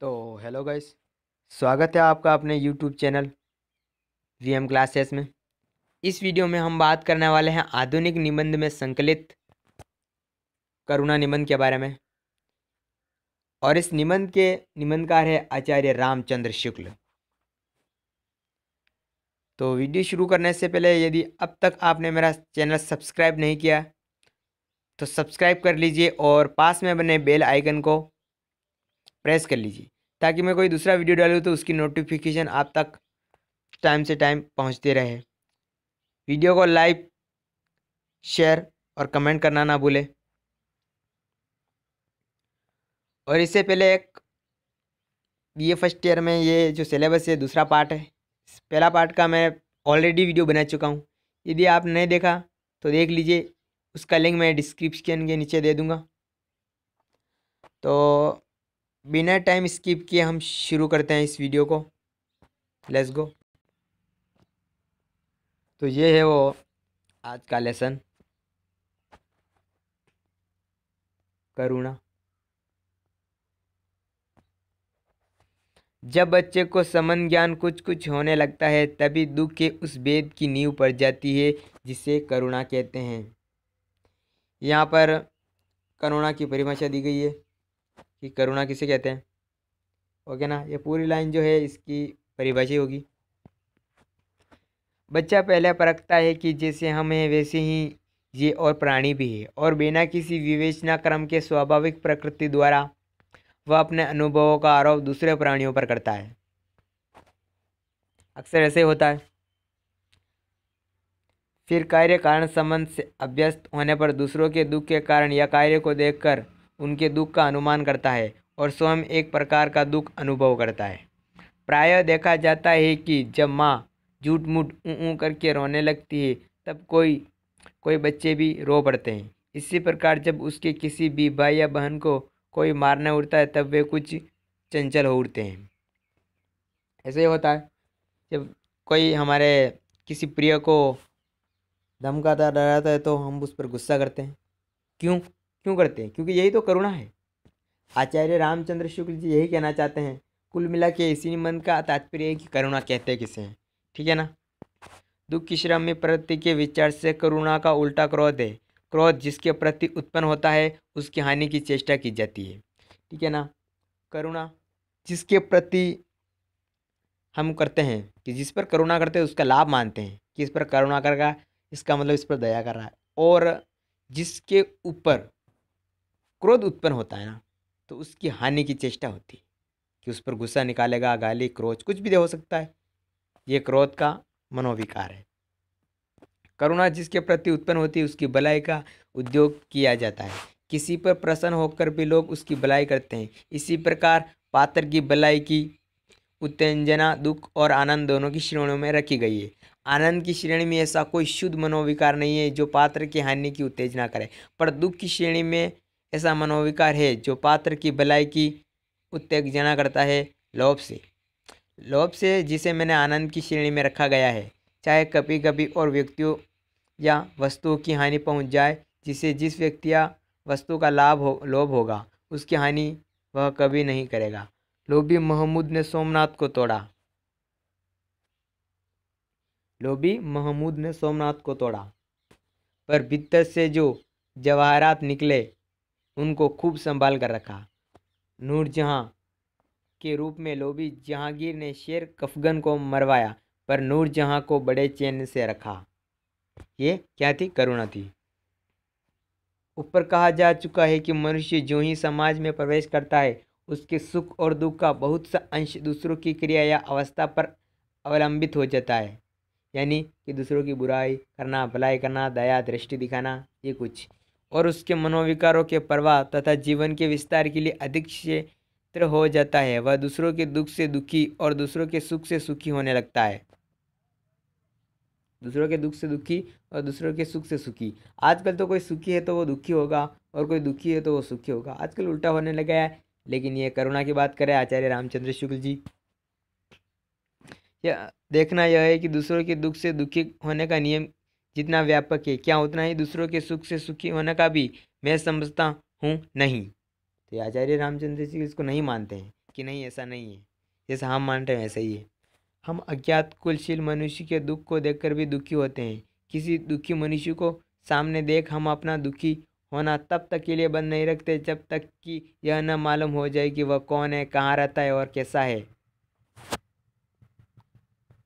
तो hello guys स्वागत है आपका अपने YouTube channel V M classes में इस वीडियो में हम बात करने वाले हैं आधुनिक निबंध में संकलित करुणा निबंध के बारे में और इस निबंध के निबंधकार है आचार्य रामचंद्र शुक्ल तो वीडियो शुरू करने से पहले यदि अब तक आपने मेरा चैनल सब्सक्राइब नहीं किया तो सब्सक्राइब कर लीजिए और पास में बने बेल आइकन को प्रेस कर लीजिए ताकि मैं कोई दूसरा वीडियो डालूँ तो उसकी नोटिफिकेशन आप तक टाइम से टाइम पहुँचते रहे वीडियो को लाइक शेयर और कमेंट करना ना भूलें और इससे पहले एक बी ए फर्स्ट ईयर में ये जो सिलेबस है दूसरा पार्ट है पहला पार्ट का मैं ऑलरेडी वीडियो बना चुका हूँ यदि आप नहीं देखा तो देख लीजिए उसका लिंक मैं डिस्क्रिप्शन के नीचे दे दूँगा तो बिना टाइम स्किप किए हम शुरू करते हैं इस वीडियो को लेट्स गो तो ये है वो आज का लेसन करुणा जब बच्चे को समन ज्ञान कुछ कुछ होने लगता है तभी दुख के उस वेद की नींव पड़ जाती है जिसे करुणा कहते हैं यहाँ पर करुणा की परिभाषा दी गई है कि करुणा किसे कहते हैं ओके ना ये पूरी लाइन जो है इसकी परिभाषा होगी बच्चा पहले परखता है कि जैसे हम हैं वैसे ही ये और प्राणी भी है और बिना किसी विवेचना क्रम के स्वाभाविक प्रकृति द्वारा वह अपने अनुभवों का आरोप दूसरे प्राणियों पर करता है अक्सर ऐसे होता है फिर कार्य कारण संबंध से अभ्यस्त होने पर दूसरों के दुख के कारण या कार्य को देखकर उनके दुख का अनुमान करता है और स्वयं एक प्रकार का दुख अनुभव करता है प्रायः देखा जाता है कि जब माँ झूठ मूठ ऊँ करके रोने लगती है तब कोई कोई बच्चे भी रो पड़ते हैं इसी प्रकार जब उसके किसी भी भाई या बहन को कोई मारने उड़ता है तब वे कुछ चंचल हो उठते हैं ऐसे ही होता है जब कोई हमारे किसी प्रिय को धमकाता डराता है तो हम उस पर गुस्सा करते हैं क्यों क्यों करते हैं क्योंकि यही तो करुणा है आचार्य रामचंद्र शुक्ल जी यही कहना चाहते हैं कुल मिला के इसी निबंध का तात्पर्य है कि करुणा कहते किसे हैं ठीक है ना दुख की श्रम में प्रति के विचार से करुणा का उल्टा क्रोध है क्रोध जिसके प्रति उत्पन्न होता है उसकी हानि की चेष्टा की जाती है ठीक है ना करुणा जिसके प्रति हम करते हैं कि जिस पर करुणा करते हैं उसका लाभ मानते हैं कि इस पर करुणा कर रहा इसका मतलब इस पर दया कर रहा है और जिसके ऊपर क्रोध उत्पन्न होता है ना तो उसकी हानि की चेष्टा होती है कि उस पर गुस्सा निकालेगा गाली क्रोध कुछ भी दे हो सकता है ये क्रोध का मनोविकार है करुणा जिसके प्रति उत्पन्न होती है उसकी भलाई का उद्योग किया जाता है किसी पर प्रसन्न होकर भी लोग उसकी भलाई करते हैं इसी प्रकार पात्र की भलाई की उत्तेजना दुख और आनंद दोनों की श्रेणियों में रखी गई है आनंद की श्रेणी में ऐसा कोई शुद्ध मनोविकार नहीं है जो पात्र की हानि की उत्तेजना करे पर दुख की श्रेणी में ऐसा मनोविकार है जो पात्र की भलाई की उत्तेजना करता है लोभ से लोभ से जिसे मैंने आनंद की श्रेणी में रखा गया है चाहे कभी कभी और व्यक्तियों या वस्तुओं की हानि पहुंच जाए जिसे जिस व्यक्ति या वस्तु का लाभ हो लोभ होगा उसकी हानि वह कभी नहीं करेगा लोभी महमूद ने सोमनाथ को तोड़ा लोभी महमूद ने सोमनाथ को तोड़ा पर भित्त से जो जवाहरात निकले उनको खूब संभाल कर रखा नूरजहाँ के रूप में लोभी जहांगीर ने शेर कफगन को मरवाया पर नूरजहाँ को बड़े चैन से रखा ये क्या थी करुणा थी ऊपर कहा जा चुका है कि मनुष्य जो ही समाज में प्रवेश करता है उसके सुख और दुख का बहुत सा अंश दूसरों की क्रिया या अवस्था पर अवलंबित हो जाता है यानी कि दूसरों की बुराई करना भलाई करना दया दृष्टि दिखाना ये कुछ और उसके मनोविकारों के प्रवाह तथा जीवन के विस्तार के लिए अधिक क्षेत्र हो जाता है वह दूसरों के दुख से दुखी और दूसरों के सुख से सुखी होने लगता है दूसरों के दुख से दुखी और दूसरों के सुख से सुखी आजकल तो कोई सुखी है तो वो दुखी होगा और कोई दुखी है तो वो सुखी होगा आजकल उल्टा होने लगा है लेकिन ये करुणा की बात करें आचार्य रामचंद्र शुक्ल जी देखना यह है कि दूसरों के दुख से दुखी होने का नियम जितना व्यापक है क्या उतना ही दूसरों के सुख से सुखी होने का भी मैं समझता हूँ नहीं तो आचार्य रामचंद्र जी इसको नहीं मानते हैं कि नहीं ऐसा नहीं है जैसा हम मानते हैं ऐसा ही है हम अज्ञात कुलशील मनुष्य के दुख को देखकर भी दुखी होते हैं किसी दुखी मनुष्य को सामने देख हम अपना दुखी होना तब तक के लिए बंद नहीं रखते जब तक कि यह न मालूम हो जाए कि वह कौन है कहाँ रहता है और कैसा है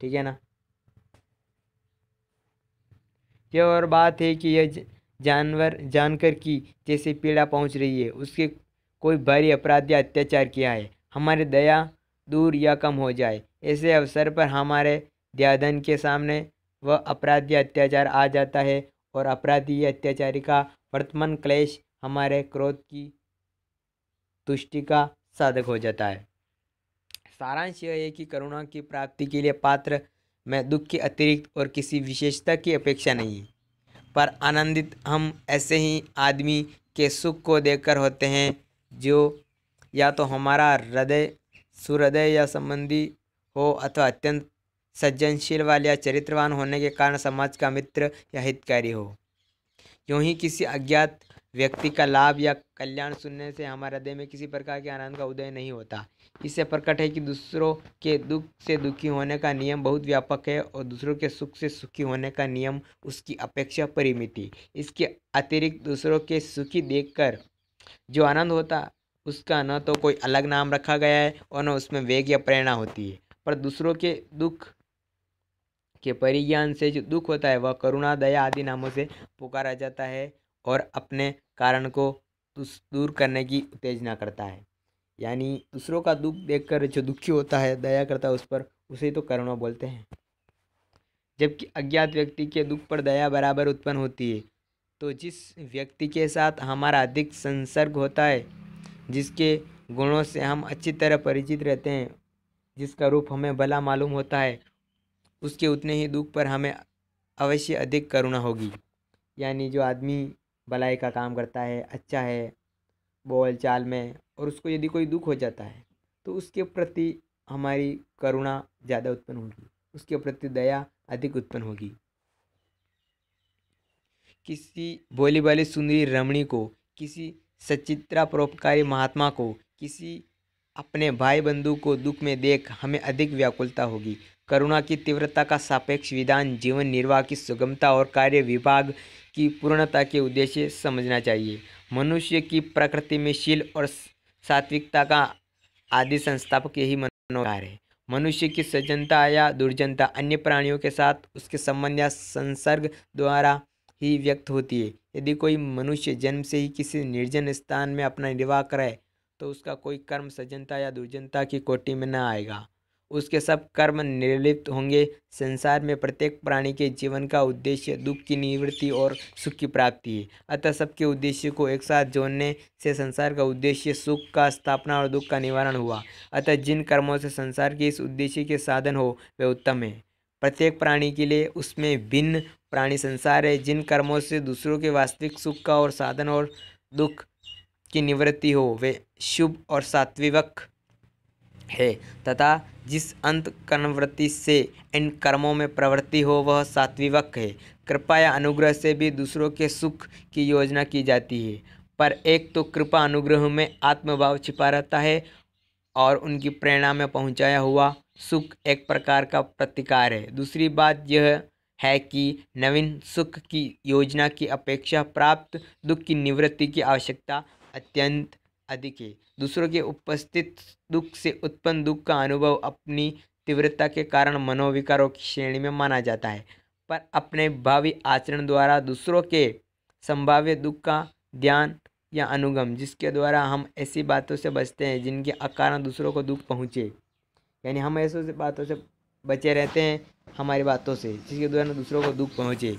ठीक है ना यह और बात है कि यह जानवर जानकर की जैसे पीड़ा पहुंच रही है उसके कोई भारी अपराध या अत्याचार किया है हमारे दया दूर या कम हो जाए ऐसे अवसर पर हमारे दयाधन के सामने वह अपराध या अत्याचार आ जाता है और अपराधी या अत्याचारी का वर्तमान क्लेश हमारे क्रोध की तुष्टि का साधक हो जाता है सारांश यह है कि करुणा की प्राप्ति के लिए पात्र में दुख के अतिरिक्त और किसी विशेषता की अपेक्षा नहीं है पर आनंदित हम ऐसे ही आदमी के सुख को देखकर होते हैं जो या तो हमारा हृदय सुहृदय या संबंधी हो अथवा अत्यंत सज्जनशील वाले या चरित्रवान होने के कारण समाज का मित्र या हितकारी हो यूँ ही किसी अज्ञात व्यक्ति का लाभ या कल्याण सुनने से हमारे हृदय में किसी प्रकार के आनंद का उदय नहीं होता इससे प्रकट है कि दूसरों के दुख से दुखी होने का नियम बहुत व्यापक है और दूसरों के सुख से सुखी होने का नियम उसकी अपेक्षा परिमित इसके अतिरिक्त दूसरों के सुखी देखकर जो आनंद होता उसका न तो कोई अलग नाम रखा गया है और न उसमें वेग या प्रेरणा होती है पर दूसरों के दुख के परिज्ञान से जो दुख होता है वह करुणा दया आदि नामों से पुकारा जाता है और अपने कारण को दूर करने की उत्तेजना करता है यानी दूसरों का दुख देखकर जो दुखी होता है दया करता है उस पर उसे तो करुणा बोलते हैं जबकि अज्ञात व्यक्ति के दुख पर दया बराबर उत्पन्न होती है तो जिस व्यक्ति के साथ हमारा अधिक संसर्ग होता है जिसके गुणों से हम अच्छी तरह परिचित रहते हैं जिसका रूप हमें भला मालूम होता है उसके उतने ही दुख पर हमें अवश्य अधिक करुणा होगी यानी जो आदमी भलाई का काम करता है अच्छा है बोल चाल में और उसको यदि कोई दुख हो जाता है तो उसके प्रति हमारी करुणा ज़्यादा उत्पन्न होगी उसके प्रति दया अधिक उत्पन्न होगी किसी भोली बाली सुंदरी रमणी को किसी सचित्रा परोपकारी महात्मा को किसी अपने भाई बंधु को दुख में देख हमें अधिक व्याकुलता होगी करुणा की तीव्रता का सापेक्ष विधान जीवन निर्वाह की सुगमता और कार्य विभाग की पूर्णता के उद्देश्य समझना चाहिए मनुष्य की प्रकृति में शील और सात्विकता का आदि संस्थापक यही मनोहार है मनुष्य की सज्जनता या दुर्जनता अन्य प्राणियों के साथ उसके संबंध या संसर्ग द्वारा ही व्यक्त होती है यदि कोई मनुष्य जन्म से ही किसी निर्जन स्थान में अपना निर्वाह करे तो उसका कोई कर्म सज्जनता या दुर्जनता की कोटि में न आएगा उसके सब कर्म निर्लिप्त होंगे संसार में प्रत्येक प्राणी के जीवन का उद्देश्य दुख की निवृत्ति और सुख की प्राप्ति है अतः सबके उद्देश्य को एक साथ जोड़ने से संसार का उद्देश्य सुख का स्थापना और दुख का निवारण हुआ अतः जिन कर्मों से संसार के इस उद्देश्य के साधन हो वे उत्तम है प्रत्येक प्राणी के लिए उसमें भिन्न प्राणी संसार है जिन कर्मों से दूसरों के वास्तविक सुख का और साधन और दुख की निवृत्ति हो वे शुभ और सात्विक है तथा जिस अंत कर्मवृत्ति से इन कर्मों में प्रवृत्ति हो वह सात्विवक है कृपा या अनुग्रह से भी दूसरों के सुख की योजना की जाती है पर एक तो कृपा अनुग्रह में आत्मभाव छिपा रहता है और उनकी प्रेरणा में पहुंचाया हुआ सुख एक प्रकार का प्रतिकार है दूसरी बात यह है कि नवीन सुख की योजना की अपेक्षा प्राप्त दुख की निवृत्ति की आवश्यकता अत्यंत आदि के दूसरों के उपस्थित दुख से उत्पन्न दुख का अनुभव अपनी तीव्रता के कारण मनोविकारों की श्रेणी में माना जाता है पर अपने भावी आचरण द्वारा दूसरों के संभाव्य दुख का ध्यान या अनुगम जिसके द्वारा हम ऐसी बातों से बचते हैं जिनके अकारण दूसरों को दुख पहुँचे यानी हम ऐसे बातों से बचे रहते हैं हमारी बातों से जिसके द्वारा दूसरों को दुख पहुँचे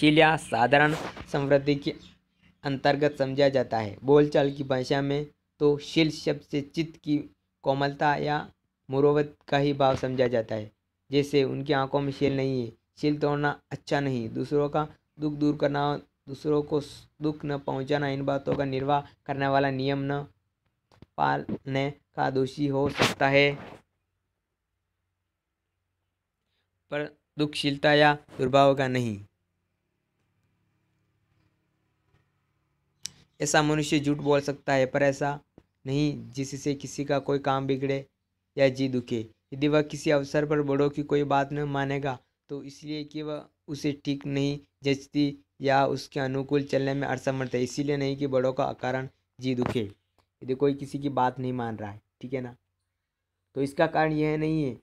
शिलिया साधारण समृद्धि की अंतर्गत समझा जाता है बोलचाल की भाषा में तो शील शब्द से चित्त की कोमलता या मुरवत का ही भाव समझा जाता है जैसे उनकी आंखों में शील नहीं है शील तोड़ना अच्छा नहीं दूसरों का दुख दूर करना दूसरों को दुख न पहुंचाना इन बातों का निर्वाह करने वाला नियम न पालने का दोषी हो सकता है पर दुखशीलता या दुर्भाव का नहीं ऐसा मनुष्य झूठ बोल सकता है पर ऐसा नहीं जिससे किसी का कोई काम बिगड़े या जी दुखे यदि वह किसी अवसर पर बड़ों की कोई बात न मानेगा तो इसलिए कि वह उसे ठीक नहीं जचती या उसके अनुकूल चलने में असमर्थ है इसीलिए नहीं कि बड़ों का कारण जी दुखे यदि कोई किसी की बात नहीं मान रहा है ठीक है ना तो इसका कारण यह नहीं है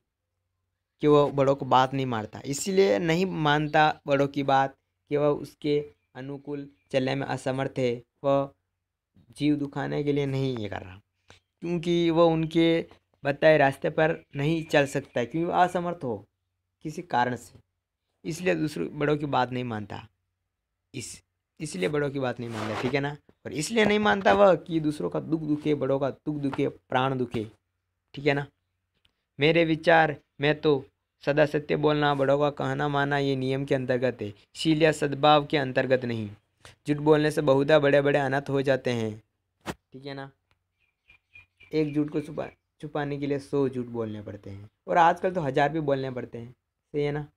कि वह बड़ों को बात नहीं मानता इसीलिए नहीं मानता बड़ों की बात कि वह उसके अनुकूल चलने में असमर्थ है वह जीव दुखाने के लिए नहीं ये कर रहा क्योंकि वह उनके बताए रास्ते पर नहीं चल सकता है क्योंकि वह असमर्थ हो किसी कारण से इसलिए दूसरे बड़ों की बात नहीं मानता इस इसलिए बड़ों की बात नहीं मानता ठीक है ना और इसलिए नहीं मानता वह कि दूसरों का दुख दुखे बड़ों का दुख दुखे प्राण दुखे ठीक है ना मेरे विचार मैं तो सदा सत्य बोलना बड़ों का कहना माना ये नियम के अंतर्गत है इसीलिए सद्भाव के अंतर्गत नहीं झूठ बोलने से बहुधा बड़े बड़े अनाथ हो जाते हैं ठीक है ना एक झूठ को छुपा छुपाने के लिए सौ झूठ बोलने पड़ते हैं और आजकल तो हज़ार भी बोलने पड़ते हैं सही है ना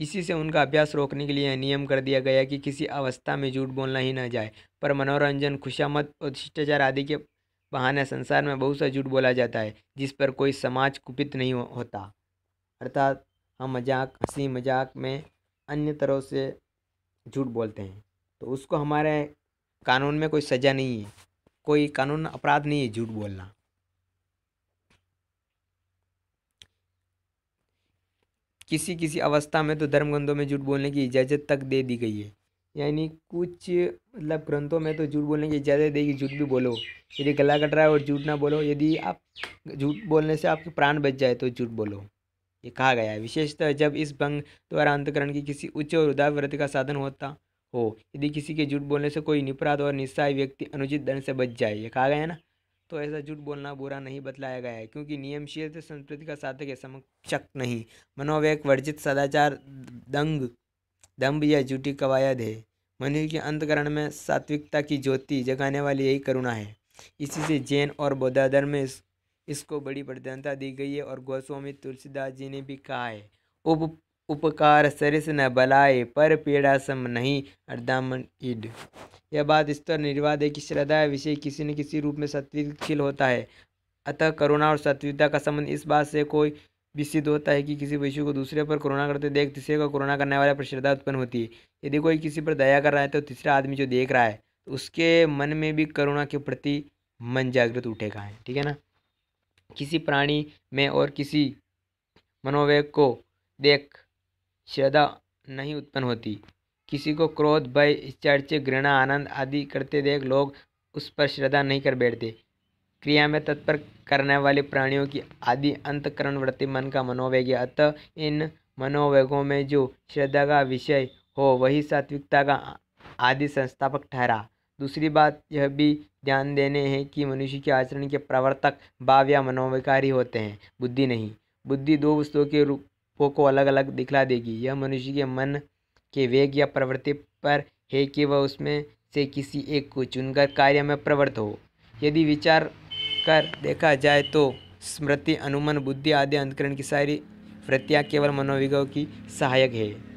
इसी से उनका अभ्यास रोकने के लिए नियम कर दिया गया कि किसी अवस्था में झूठ बोलना ही ना जाए पर मनोरंजन खुशामद और शिष्टाचार आदि के बहाने संसार में बहुत सा झूठ बोला जाता है जिस पर कोई समाज कुपित नहीं होता अर्थात हम मजाक हंसी मजाक में अन्य तरह से झूठ बोलते हैं तो उसको हमारे कानून में कोई सज़ा नहीं है कोई कानून अपराध नहीं है झूठ बोलना किसी किसी अवस्था में तो धर्म ग्रंथों में झूठ बोलने की इजाज़त तक दे दी गई है यानी कुछ मतलब ग्रंथों में तो झूठ बोलने की इजाज़त देगी झूठ भी बोलो यदि गला कट रहा है और झूठ ना बोलो यदि आप झूठ बोलने से आपके प्राण बच जाए तो झूठ बोलो ये कहा गया है विशेषतः जब इस भंग द्वारा अंतकरण की किसी उच्च और उदार व्रत का साधन होता हो यदि किसी के झूठ बोलने से कोई निपराध और निस्साय व्यक्ति अनुचित दंड से बच जाए ये कहा गया है ना तो ऐसा झूठ बोलना बुरा नहीं बतलाया गया है क्योंकि नियमशील संस्कृति का साधक है समक्षक नहीं मनोवैक वर्जित सदाचार दंग दम्भ या झूठी कवायद है मनुष्य के अंतकरण में सात्विकता की ज्योति जगाने वाली यही करुणा है इसी से जैन और बौद्धाधर्म में इसको बड़ी प्रधानता दी गई है और गोस्वामी तुलसीदास जी ने भी कहा है उप उपकार सरिस न बलाए पर पेड़ा सम नहीं अर्दामन ईड यह बात इस तरह निर्वाद है कि श्रद्धा विषय किसी न किसी रूप में सत्विकशील होता है अतः करुणा और सत्विकता का संबंध इस बात से कोई विषित होता है कि किसी विषय को दूसरे पर करुणा करते देख तीसरे को करुणा करने वाले पर श्रद्धा उत्पन्न होती है यदि कोई किसी पर दया कर रहा है तो तीसरा आदमी जो देख रहा है तो उसके मन में भी करुणा के प्रति मन जागृत उठेगा है ठीक है ना किसी प्राणी में और किसी मनोवेग को देख श्रद्धा नहीं उत्पन्न होती किसी को क्रोध भय चर्चे घृणा आनंद आदि करते देख लोग उस पर श्रद्धा नहीं कर बैठते क्रिया में तत्पर करने वाले प्राणियों की आदि अंतकरण वृत्ति मन का मनोवेग अतः इन मनोवेगों में जो श्रद्धा का विषय हो वही सात्विकता का आदि संस्थापक ठहरा दूसरी बात यह भी ध्यान देने हैं कि मनुष्य के आचरण के प्रवर्तक भाव या मनोविकारी होते हैं बुद्धि नहीं बुद्धि दो वस्तुओं के रूपों को अलग अलग दिखला देगी यह मनुष्य के मन के वेग या प्रवृत्ति पर है कि वह उसमें से किसी एक को चुनकर कार्य में प्रवृत्त हो यदि विचार कर देखा जाए तो स्मृति अनुमान बुद्धि आदि अंतकरण की सारी वृत्तियाँ केवल मनोविज्ञान की सहायक है